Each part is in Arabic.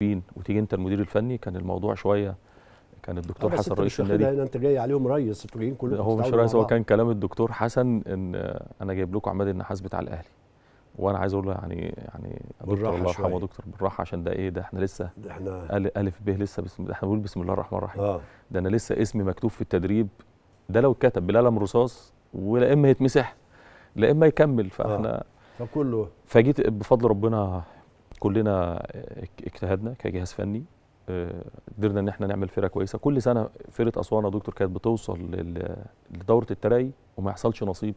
مدربين وتيجي انت المدير الفني كان الموضوع شويه كان الدكتور آه، حسن رئيس النادي يعني، انت جاي عليهم ريس انتوا جايين كلكم هو مش ريس هو كان كلام الدكتور حسن ان انا جايب لكم عماد النحاس بتاع الاهلي وانا عايز اقول له يعني يعني دكتور الله يرحمه دكتور بالراحه عشان ده ايه ده احنا لسه احنا الف ب لسه بسم احنا بنقول بسم الله الرحمن الرحيم آه. ده انا لسه اسمي مكتوب في التدريب ده لو اتكتب بالقلم رصاص ولا اما يتمسح لا اما يكمل فاحنا آه. فكله فجيت بفضل ربنا كلنا اجتهدنا كجهاز فني آه، قدرنا ان احنا نعمل فرقه كويسه كل سنه فرقه اسوان يا دكتور كانت بتوصل لدوره الترعي وما يحصلش نصيب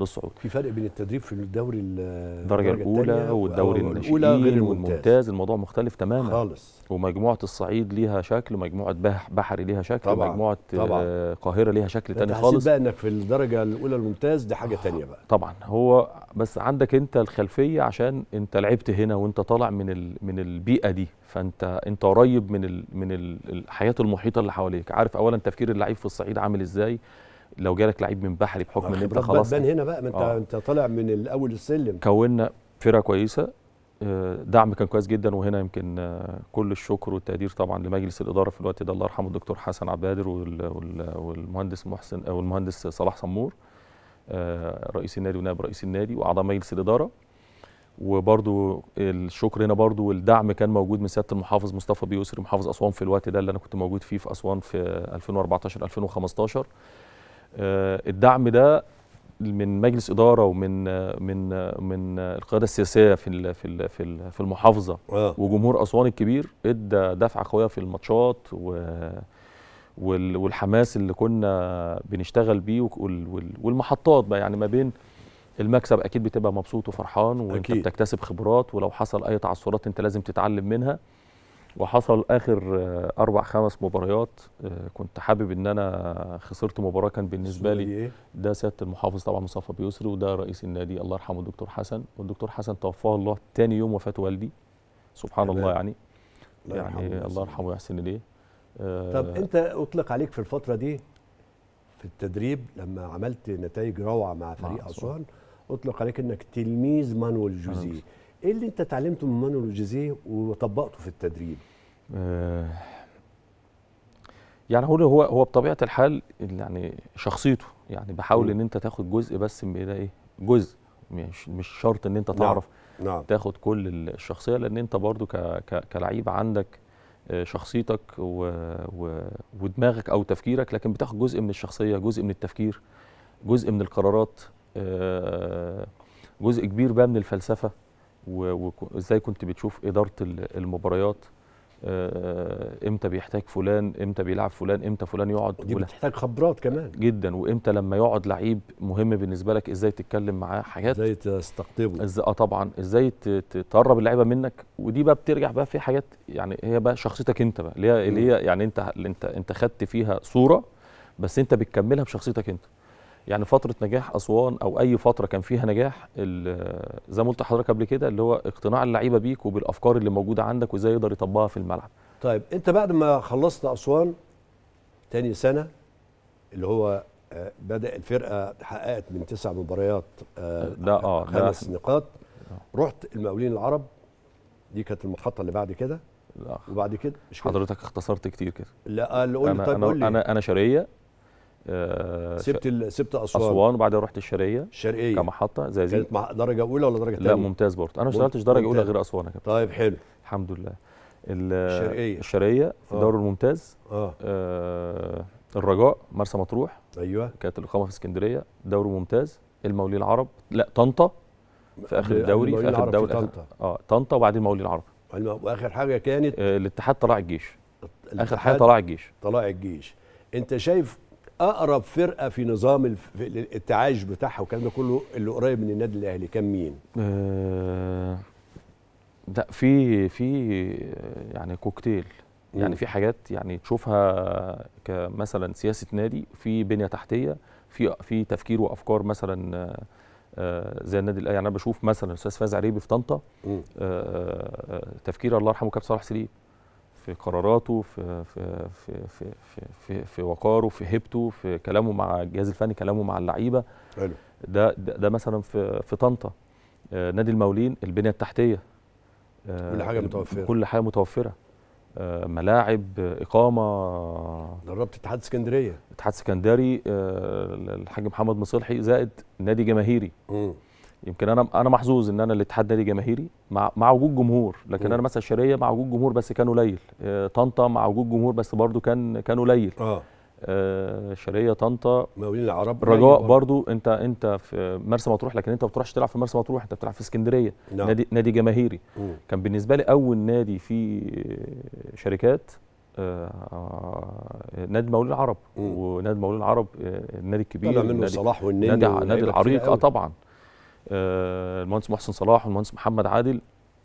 للصعود في فرق بين التدريب في الدوري الدرجه الاولى والدوري الناشئين والممتاز الموضوع مختلف تماما خالص ومجموعه الصعيد ليها شكل ومجموعه بحري ليها شكل طبعًا ومجموعه آه، القاهره ليها شكل تاني خالص بقى انك في الدرجه الاولى الممتاز دي حاجه تانية بقى طبعا هو بس عندك انت الخلفيه عشان انت لعبت هنا وانت طالع من ال من البيئه دي فانت انت قريب من ال من الحياه المحيطه اللي حواليك عارف اولا تفكير اللعيب في الصعيد عامل ازاي لو جالك لعيب من بحري بحكم ان انت خلاص بان هنا بقى ما انت آه. انت طالع من الاول السلم كونا فرقه كويسه آه، دعم كان كويس جدا وهنا يمكن آه، كل الشكر والتقدير طبعا لمجلس الاداره في الوقت ده الله يرحمه الدكتور حسن عبادر والمهندس محسن آه، والمهندس صلاح سمور رئيس النادي ونائب رئيس النادي واعضاء مجلس الاداره وبرده الشكر هنا برده والدعم كان موجود من سياده المحافظ مصطفى بيوسري محافظ اسوان في الوقت ده اللي انا كنت موجود فيه في اسوان في 2014 2015 آه، الدعم ده من مجلس اداره ومن آه، من آه، من القياده السياسيه في في في المحافظه آه. وجمهور اسوان الكبير ادى دفعه قويه في الماتشات و والحماس اللي كنا بنشتغل بيه والمحطات بقى يعني ما بين المكسب اكيد بتبقى مبسوط وفرحان وانت أكيد. بتكتسب خبرات ولو حصل اي تعثرات انت لازم تتعلم منها وحصل اخر آه، اربع خمس مباريات آه، كنت حابب ان انا خسرت مباراه كان بالنسبه لي إيه؟ ده سياده المحافظ طبعا مصطفى بيسري وده رئيس النادي الله يرحمه الدكتور حسن والدكتور حسن توفاه الله تاني يوم وفاه والدي سبحان الله يعني الله يعني الله يرحمه يعني ويحسن اليه آه، طب انت اطلق عليك في الفتره دي في التدريب لما عملت نتائج روعه مع فريق اسوان اطلق عليك انك تلميذ مانويل جوزيه ايه اللي انت اتعلمته من مانويل جوزيه وطبقته في التدريب؟ آه، يعني هو هو هو بطبيعه الحال يعني شخصيته يعني بحاول ان انت تاخد جزء بس من إيه ده ايه جزء مش مش شرط ان انت نعم، تعرف نعم. نعم. تاخد كل الشخصيه لان انت برضو كلعيب عندك آه، شخصيتك و... و... ودماغك او تفكيرك لكن بتاخد جزء من الشخصيه جزء من التفكير جزء من القرارات آه، جزء كبير بقى من الفلسفه وازاي كنت بتشوف اداره المباريات آه، امتى بيحتاج فلان امتى بيلعب فلان امتى فلان يقعد دي بتحتاج خبرات كمان جدا وامتى لما يقعد لعيب مهم بالنسبه لك ازاي تتكلم معاه حاجات ازاي تستقطبه ازاي اه طبعا ازاي تقرب اللعيبه منك ودي بقى بترجع بقى في حاجات يعني هي بقى شخصيتك انت بقى اللي هي اللي هي يعني انت انت انت خدت فيها صوره بس انت بتكملها بشخصيتك انت يعني فتره نجاح اسوان او اي فتره كان فيها نجاح زي ما قلت لحضرتك قبل كده اللي هو اقتناع اللعيبه بيك وبالافكار اللي موجوده عندك وازاي يقدر يطبقها في الملعب طيب انت بعد ما خلصت اسوان تاني سنه اللي هو آه، بدا الفرقه حققت من تسع مباريات آه، لا اه خمس نقاط رحت المقاولين العرب دي كانت المحطه اللي بعد كده وبعد كده مش حضرتك اختصرت كتير كده لا اللي لي طيب قول لي انا انا شرقيه آه، سبت سبت اسوان اسوان وبعدها رحت الشرقيه الشرقيه كمحطه زي زي كانت درجه اولى ولا درجه ثانيه؟ لا ممتاز برضه انا ما اشتغلتش درجه اولى غير اسوان يا كابتن طيب حلو الحمد لله الشرقيه الشرقيه في الدوري آه. الممتاز اه, آه الرجاء مرسى مطروح ايوه كانت الاقامه في اسكندريه دوري ممتاز المولي العرب لا طنطا في اخر الدوري في اخر الدوري طنطا اه طنطا وبعدين المولي العرب واخر حاجه كانت آه الاتحاد طلع الجيش اخر حاجه طلع الجيش طلع الجيش انت شايف اقرب فرقه في نظام التعايش بتاعها والكلام ده كله اللي قريب من النادي الاهلي كان مين؟ آه لا في في يعني كوكتيل يعني في حاجات يعني تشوفها كمثلا سياسه نادي في بنيه تحتيه في في تفكير وافكار مثلا آه، آه، زي النادي الاهلي يعني انا بشوف مثلا استاذ فاز عريبي في طنطا آه، تفكير الله يرحمه كابتن صلاح سليم في قراراته في في في في في, في وقاره في هيبته في كلامه مع الجهاز الفني كلامه مع اللعيبه حلو ده ده مثلا في في طنطا آه، نادي المولين البنيه التحتيه آه، كل حاجه متوفره كل حاجه متوفره آه، ملاعب اقامه دربت اتحاد اسكندريه اتحاد اسكندري الحاج محمد مصلحي زائد نادي جماهيري م. يمكن انا انا محظوظ ان انا الاتحاد نادي جماهيري مع مع وجود جمهور لكن م. انا مثلا الشرقيه مع وجود جمهور بس كان قليل آه، طنطا مع وجود جمهور بس برضو كان كان قليل آه. اه الشرقيه طنطا مقاولين العرب رجاء برضو انت انت في مرسى مطروح لكن انت ما بتروحش تلعب في مرسى مطروح انت بتلعب في اسكندريه نعم. نادي نادي جماهيري م. كان بالنسبه لي اول نادي في شركات آه، نادي المقاولين العرب ونادي المقاولين العرب النادي الكبير طلع منه صلاح والنادي نادي, نادي العريق اه طبعا آه، المهندس محسن صلاح والمهندس محمد عادل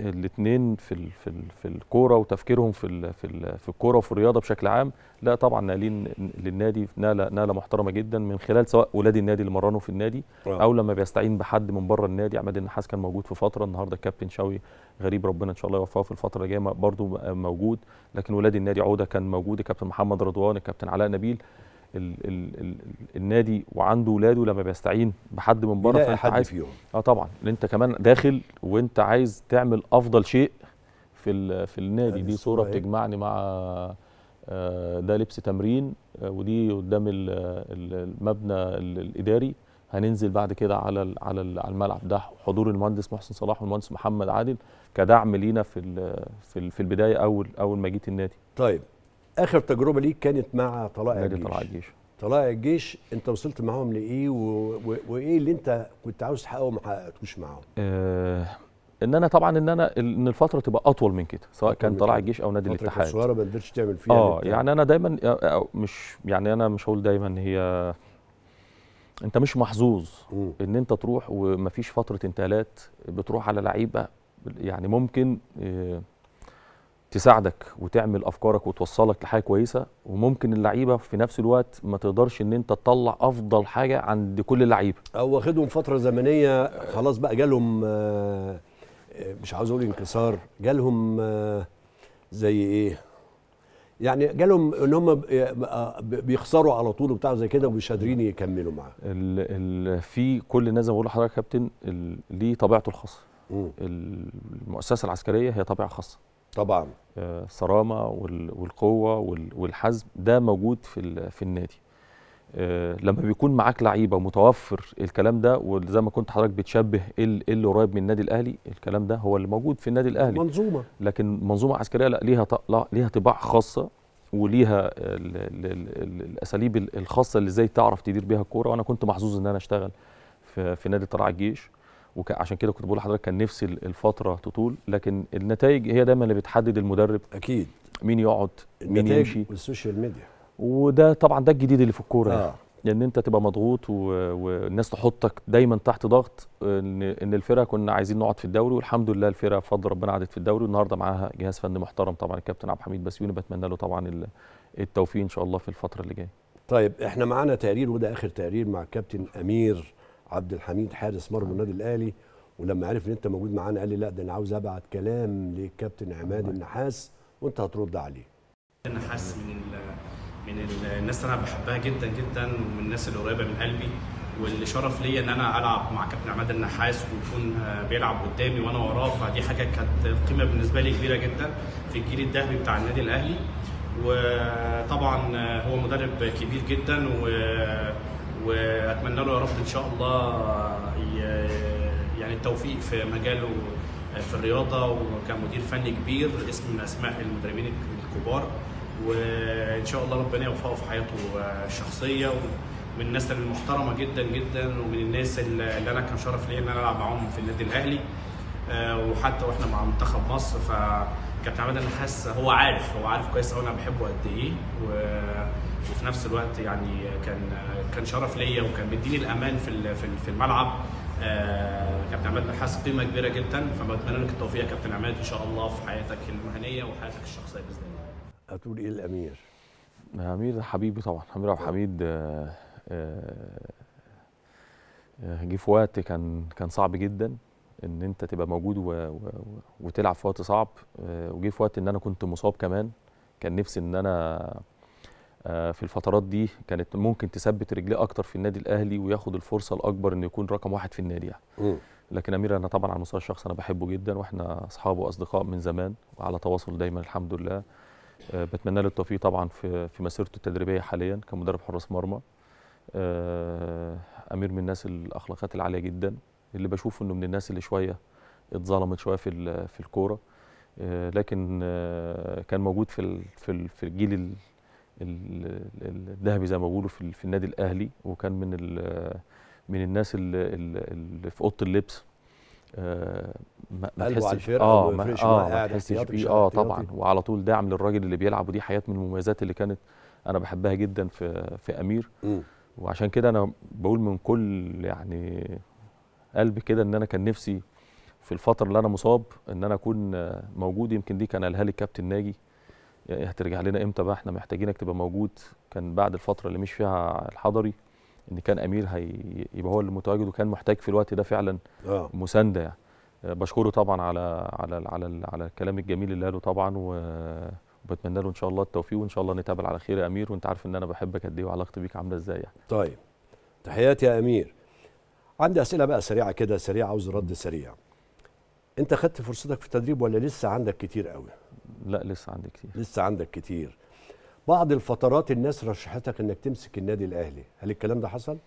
الاثنين في الـ في الـ في الكوره وتفكيرهم في الـ في الـ في الكوره وفي الرياضه بشكل عام لا طبعا نالين للنادي ناله ناله محترمه جدا من خلال سواء ولاد النادي اللي مرنوا في النادي أوه. او لما بيستعين بحد من بره النادي عماد النحاس كان موجود في فتره النهارده كابتن شوي غريب ربنا ان شاء الله يوفقه في الفتره الجايه برده موجود لكن ولاد النادي عوده كان موجود الكابتن محمد رضوان الكابتن علاء نبيل ال ال ال النادي وعنده ولاده لما بيستعين بحد من بره فانت حد عايز فيهم اه طبعا انت كمان داخل وانت عايز تعمل افضل شيء في في النادي دي صوره بتجمعني مع آه، ده لبس تمرين آه، ودي قدام المبنى الاداري هننزل بعد كده على على الملعب ده حضور المهندس محسن صلاح والمهندس محمد عادل كدعم لينا في في البدايه اول اول ما جيت النادي طيب اخر تجربه ليك كانت مع طلائع الجيش طلائع الجيش طلائع الجيش انت وصلت معاهم لايه وايه اللي انت كنت عاوز تحققه وما حققتوش معاهم؟ آه ان انا طبعا ان انا ان الفتره تبقى اطول من كده سواء كان طلائع الجيش او نادي الاتحاد صغيره ما قدرتش تعمل فيها اه يعني انا دايما آه، آه، مش يعني انا مش هقول دايما هي انت مش محظوظ ان انت تروح ومفيش فتره انتقالات بتروح على لعيبه يعني ممكن إيه تساعدك وتعمل افكارك وتوصلك لحاجه كويسه وممكن اللعيبه في نفس الوقت ما تقدرش ان انت تطلع افضل حاجه عند كل اللعيبه او واخدهم فتره زمنيه خلاص بقى جالهم آه، مش عاوز اقول انكسار جالهم آه، زي ايه يعني جالهم ان هم آه، بيخسروا على طول وبتاع زي كده ومش قادرين يكملوا معاه في كل الناس زي ما بقول لحضرتك يا كابتن ليه طبيعته الخاصه المؤسسه العسكريه هي طبيعه خاصه طبعا الصرامه آه، والقوه والحزم ده موجود في في النادي آه، لما بيكون معاك لعيبه متوفر الكلام ده وزي ما كنت حضرتك بتشبه اللي قريب من النادي الاهلي الكلام ده هو اللي موجود في النادي الاهلي منظومه لكن منظومه عسكريه لا ليها لا ليها طباع خاصه وليها الاساليب الخاصه اللي ازاي تعرف تدير بيها الكوره وانا كنت محظوظ ان انا اشتغل في, في نادي طلع الجيش وعشان كده كنت بقول لحضرتك كان نفسي الفتره تطول لكن النتائج هي دايما اللي بتحدد المدرب اكيد مين يقعد مين يمشي والسوشيال ميديا وده طبعا ده الجديد اللي في الكوره يعني. آه. ان يعني انت تبقى مضغوط و... والناس تحطك دايما تحت ضغط ان ان الفرقه كنا عايزين نقعد في الدوري والحمد لله الفرقه بفضل ربنا قعدت في الدوري والنهارده معاها جهاز فني محترم طبعا الكابتن عبد الحميد بسيوني بتمنى له طبعا التوفيق ان شاء الله في الفتره اللي جايه. طيب احنا معانا تقرير وده اخر تقرير مع الكابتن امير عبد الحميد حارس مرمى آه. النادي الاهلي ولما عرف ان انت موجود معانا قال لي لا ده انا عاوز ابعت كلام للكابتن عماد النحاس وانت هترد عليه. النحاس من من الناس اللي انا بحبها جدا جدا ومن الناس اللي قريبه من قلبي واللي شرف ليا ان انا العب مع كابتن عماد النحاس ويكون آه، بيلعب قدامي وانا وراه فدي حاجه كانت قيمه بالنسبه لي كبيره جدا في الجيل الذهبي بتاع النادي الاهلي وطبعا آه، هو مدرب كبير جدا و واتمنى له يا رب ان شاء الله يعني التوفيق في مجاله في الرياضه وكان مدير فني كبير اسم من اسماء المدربين الكبار وان شاء الله ربنا يوفقه في حياته الشخصيه ومن الناس المحترمه جدا جدا ومن الناس اللي انا كان شرف ليا ان انا العب معاهم في النادي الاهلي آه، وحتى واحنا مع منتخب مصر فكابتن عماد انا حاسس هو عارف هو عارف كويس قوي انا بحبه قد ايه وفي نفس الوقت يعني كان كان شرف ليا وكان مديني الامان في في الملعب آه، كابتن عماد نحاس قيمه كبيره جدا فبتمنى لك التوفيق يا كابتن عماد ان شاء الله في حياتك المهنيه وحياتك الشخصيه باذن الله. هتقول ايه الامير؟ امير حبيبي طبعا امير عبد الحميد آه، آه، جه في وقت كان كان صعب جدا ان انت تبقى موجود و... و... وتلعب في وقت صعب وجه في وقت ان انا كنت مصاب كمان كان نفسي ان انا آه، في الفترات دي كانت ممكن تثبت رجليه اكتر في النادي الاهلي وياخد الفرصه الاكبر انه يكون رقم واحد في النادي يعني. لكن امير انا طبعا على المستوى الشخصي انا بحبه جدا واحنا اصحاب واصدقاء من زمان وعلى تواصل دايما الحمد لله آه، بتمنى له التوفيق طبعا في في مسيرته التدريبيه حاليا كمدرب حراس مرمى آه، امير من الناس الاخلاقيات العاليه جدا اللي بشوف انه من الناس اللي شويه اتظلمت شويه في في الكوره لكن كان موجود في في الجيل الذهبي زي ما بيقولوا في, في النادي الاهلي وكان من من الناس اللي في اوضه اللبس ما تحسش اه ما, تحسش آه، آه، بيه اه طبعا وعلى طول دعم للراجل اللي بيلعب ودي حياه من المميزات اللي كانت انا بحبها جدا في في امير وعشان كده انا بقول من كل يعني قلب كده ان انا كان نفسي في الفتره اللي انا مصاب ان انا اكون موجود يمكن دي كان قالها لي الكابتن ناجي يعني هترجع لنا امتى بقى احنا محتاجينك تبقى موجود كان بعد الفتره اللي مش فيها الحضري ان كان امير هي يبقى هو اللي متواجد وكان محتاج في الوقت ده فعلا آه. مسانده يعني آه، بشكره طبعا على على على على الكلام الجميل اللي قاله طبعا وبتمنى له ان شاء الله التوفيق وان شاء الله نتقابل على خير يا امير وانت عارف ان انا بحبك قد ايه وعلاقتي بيك عامله ازاي يعني. طيب تحياتي يا امير عندي اسئله بقى سريعه كده سريعه عاوز رد سريع انت خدت فرصتك في التدريب ولا لسه عندك كتير قوي لا لسه عندي كتير لسه عندك كتير بعض الفترات الناس رشحتك انك تمسك النادي الاهلي هل الكلام ده حصل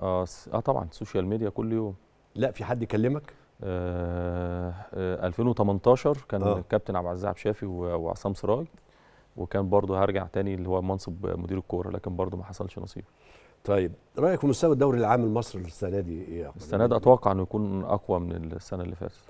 اه, آه طبعا سوشيال ميديا كل يوم لا في حد كلمك آه, آه 2018 كان آه. الكابتن عبد العزيز عبد الشافي وعصام سراج وكان برضه هرجع تاني اللي هو منصب مدير الكوره لكن برضه ما حصلش نصيب طيب رايك في مستوى الدوري العام المصري السنه دي ايه السنه دي اتوقع انه يكون اقوى من السنه اللي فاتت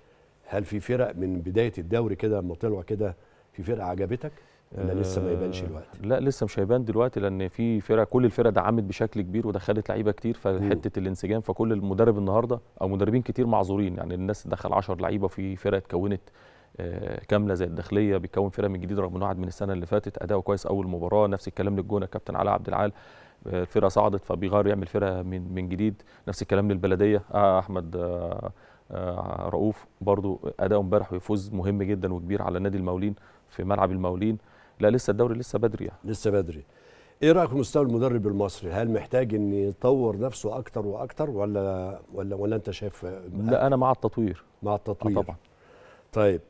هل في فرق من بدايه الدوري كده لما طلعوا كده في فرقه عجبتك ولا آه، لسه ما يبانش الوقت؟ لا لسه مش هيبان دلوقتي لان في فرق كل الفرق دعمت بشكل كبير ودخلت لعيبه كتير فحته الانسجام فكل المدرب النهارده او مدربين كتير معذورين يعني الناس دخل 10 لعيبه في فرق اتكونت آه، كامله زي الداخليه بيكون فرقه من جديد رغم انه قعد من السنه اللي فاتت اداؤه كويس اول مباراه نفس الكلام للجونه كابتن علاء عبد العال آه، الفرقه صعدت فبيغير يعمل فرقه من من جديد نفس الكلام للبلديه احمد آه، رؤوف برضو اداؤه امبارح ويفوز مهم جدا وكبير على نادي المولين في ملعب المولين لا لسه الدوري لسه بدري يعني. لسه بدري ايه رايك في مستوى المدرب المصري هل محتاج ان يطور نفسه اكتر واكتر ولا ولا ولا انت شايف لا انا مع التطوير مع التطوير آه طبعا طيب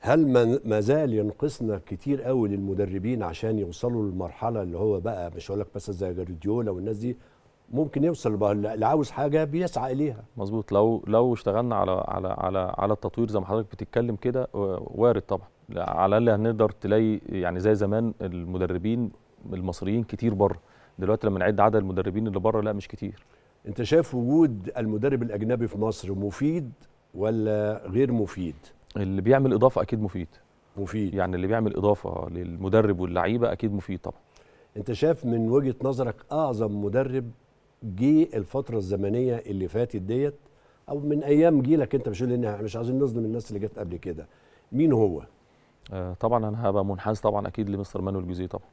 هل ما زال ينقصنا كتير قوي للمدربين عشان يوصلوا للمرحله اللي هو بقى مش هقول لك بس زي جارديولا والناس دي ممكن يوصل اللي عاوز حاجه بيسعى اليها مظبوط لو لو اشتغلنا على على على على التطوير زي ما حضرتك بتتكلم كده وارد طبعا على الاقل هنقدر تلاقي يعني زي زمان المدربين المصريين كتير بره دلوقتي لما نعد عدد المدربين اللي بره لا مش كتير انت شايف وجود المدرب الاجنبي في مصر مفيد ولا غير مفيد اللي بيعمل اضافه اكيد مفيد مفيد يعني اللي بيعمل اضافه للمدرب واللعيبه اكيد مفيد طبعا انت شايف من وجهه نظرك اعظم مدرب جه الفتره الزمنيه اللي فاتت ديت او من ايام جيلك انت مش مش عايزين نظلم الناس اللي جت قبل كده مين هو آه، طبعا انا هبقى منحاز طبعا اكيد لمستر مانويل جوزي طبعا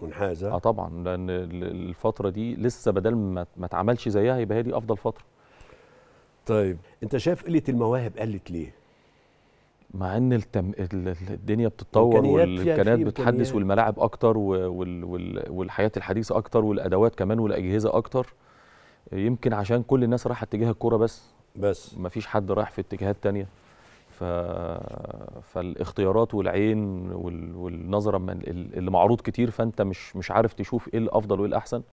منحاز اه طبعا لان الفتره دي لسه بدل ما ما اتعملش زيها يبقى هي دي افضل فتره طيب انت شايف قله المواهب قلت ليه مع ان التم... الدنيا بتتطور والامكانيات بتحدث والملاعب اكتر وال... وال... والحياه الحديثه اكتر والادوات كمان والاجهزه اكتر يمكن عشان كل الناس رايحه اتجاه الكوره بس بس مفيش حد رايح في اتجاهات تانية ف... فالاختيارات والعين وال... والنظره من اللي معروض كتير فانت مش مش عارف تشوف ايه الافضل وايه الاحسن